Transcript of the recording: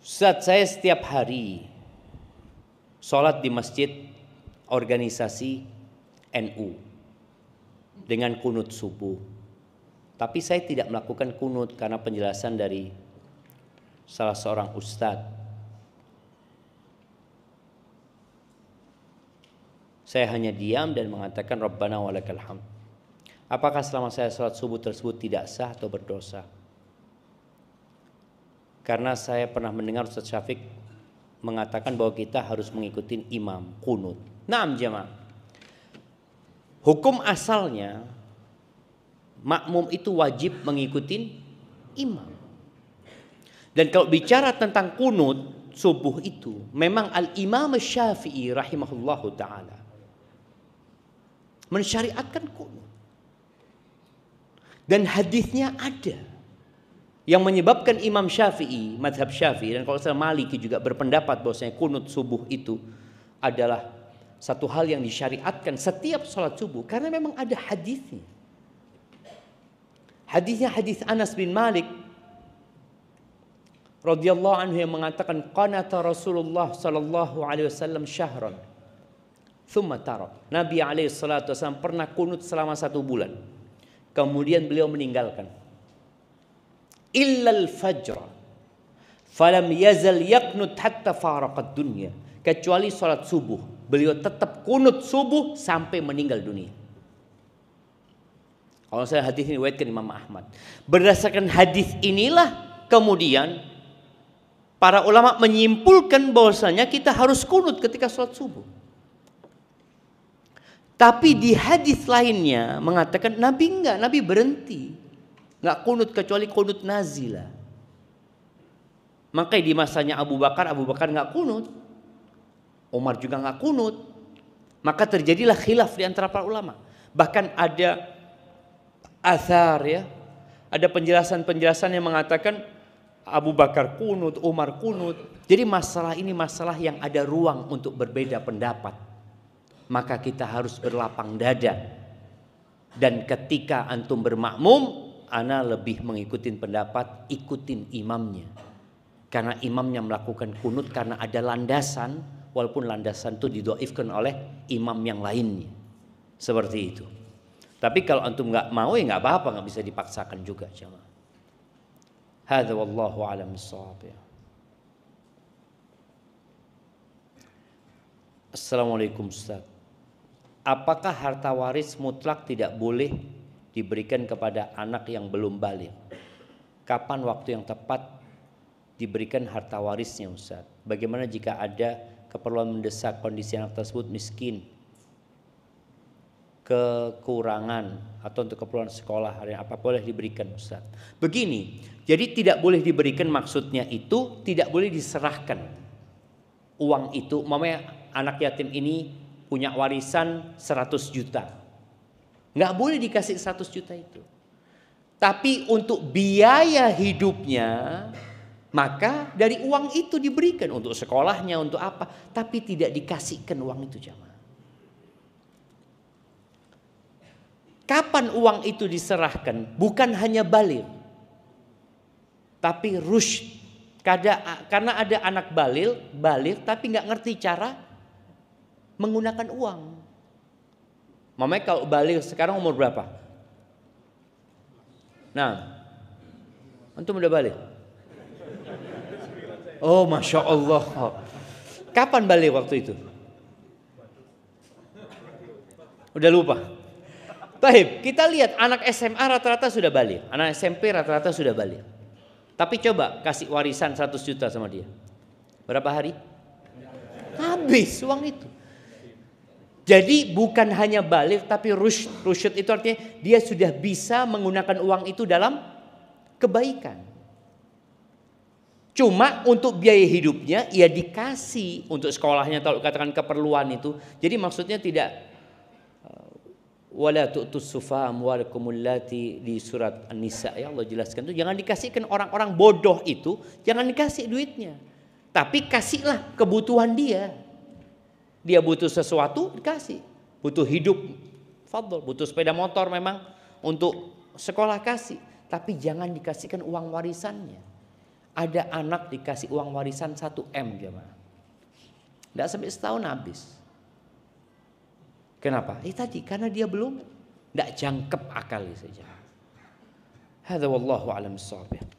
Ustaz saya setiap hari sholat di masjid organisasi NU dengan kunut subuh. Tapi saya tidak melakukan kunut karena penjelasan dari salah seorang ustadz. Saya hanya diam dan mengatakan Rabbana walakal hamd. Apakah selama saya sholat subuh tersebut tidak sah atau berdosa? Karena saya pernah mendengar Ustaz Syafiq mengatakan bahwa kita harus mengikuti imam kunut. Naam jemaah. Hukum asalnya makmum itu wajib mengikuti imam. Dan kalau bicara tentang kunut subuh itu, memang al-imam syafi'i rahimahullahu ta'ala mensyariatkan kunut. Dan hadisnya ada yang menyebabkan Imam Syafi'i, madhab Syafi'i dan kalau saya Maliki juga berpendapat bahwasanya kunut subuh itu adalah satu hal yang disyariatkan setiap sholat subuh karena memang ada hadisnya. Hadisnya hadis Anas bin Malik radhiyallahu anhu yang mengatakan qanata Rasulullah sallallahu alaihi wasallam syahran thumma tara. Nabi alaihi salatu wasallam pernah kunut selama satu bulan. Kemudian beliau meninggalkan illal fajr falam yazal yaknut hatta faraqat dunya kecuali salat subuh beliau tetap kunut subuh sampai meninggal dunia kalau saya hadis ini wetkan Imam Ahmad berdasarkan hadis inilah kemudian para ulama menyimpulkan bahwasanya kita harus kunut ketika sholat subuh. Tapi di hadis lainnya mengatakan Nabi enggak, Nabi berhenti nggak kunut kecuali kunut nazilah. Makanya di masanya Abu Bakar, Abu Bakar nggak kunut. Umar juga nggak kunut. Maka terjadilah khilaf di antara para ulama. Bahkan ada athar ya. Ada penjelasan-penjelasan yang mengatakan Abu Bakar kunut, Umar kunut. Jadi masalah ini masalah yang ada ruang untuk berbeda pendapat. Maka kita harus berlapang dada. Dan ketika antum bermakmum, Ana lebih mengikuti pendapat ikutin imamnya. Karena imamnya melakukan kunut karena ada landasan walaupun landasan itu didoifkan oleh imam yang lainnya. Seperti itu. Tapi kalau antum nggak mau ya nggak apa-apa, nggak bisa dipaksakan juga jemaah. Hadza wallahu alam ya. Assalamualaikum Ustaz. Apakah harta waris mutlak tidak boleh diberikan kepada anak yang belum balik. Kapan waktu yang tepat diberikan harta warisnya Ustaz? Bagaimana jika ada keperluan mendesak kondisi anak tersebut miskin, kekurangan atau untuk keperluan sekolah hari apa boleh diberikan Ustaz? Begini, jadi tidak boleh diberikan maksudnya itu tidak boleh diserahkan uang itu. Mamanya anak yatim ini punya warisan 100 juta Nggak boleh dikasih 100 juta itu. Tapi untuk biaya hidupnya, maka dari uang itu diberikan untuk sekolahnya, untuk apa. Tapi tidak dikasihkan uang itu jamaah. Kapan uang itu diserahkan? Bukan hanya balil. Tapi rush. Karena ada anak balil, balil tapi nggak ngerti cara menggunakan uang. Mamanya kalau balik sekarang umur berapa? Nah, antum udah balik? Oh, masya Allah. Kapan balik waktu itu? Udah lupa. Baik, kita lihat anak SMA rata-rata sudah balik, anak SMP rata-rata sudah balik. Tapi coba kasih warisan 100 juta sama dia. Berapa hari? Habis uang itu. Jadi bukan hanya balik tapi rusyud. itu artinya dia sudah bisa menggunakan uang itu dalam kebaikan. Cuma untuk biaya hidupnya ia dikasih untuk sekolahnya kalau katakan keperluan itu. Jadi maksudnya tidak eh, wala tu'tus sufam walakumulati di surat An-Nisa ya Allah jelaskan itu jangan dikasihkan orang-orang bodoh itu jangan dikasih duitnya tapi kasihlah kebutuhan dia dia butuh sesuatu dikasih. Butuh hidup, fadl. Butuh sepeda motor memang untuk sekolah kasih. Tapi jangan dikasihkan uang warisannya. Ada anak dikasih uang warisan 1M jemaah. Tidak sampai setahun habis. Kenapa? Eh tadi karena dia belum tidak jangkep akal ya, saja. Hada wallahu alam sawab. Ya.